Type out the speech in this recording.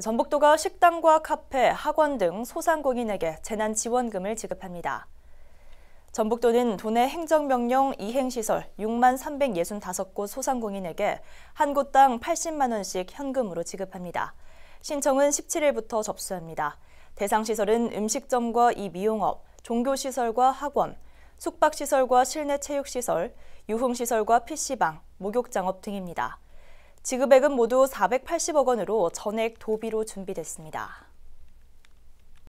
전북도가 식당과 카페, 학원 등 소상공인에게 재난지원금을 지급합니다. 전북도는 도내 행정명령 이행시설 6만 365곳 소상공인에게 한 곳당 80만 원씩 현금으로 지급합니다. 신청은 17일부터 접수합니다. 대상 시설은 음식점과 이미용업, 종교시설과 학원, 숙박시설과 실내 체육시설, 유흥시설과 PC방, 목욕장업 등입니다. 지급액은 모두 480억 원으로 전액 도비로 준비됐습니다.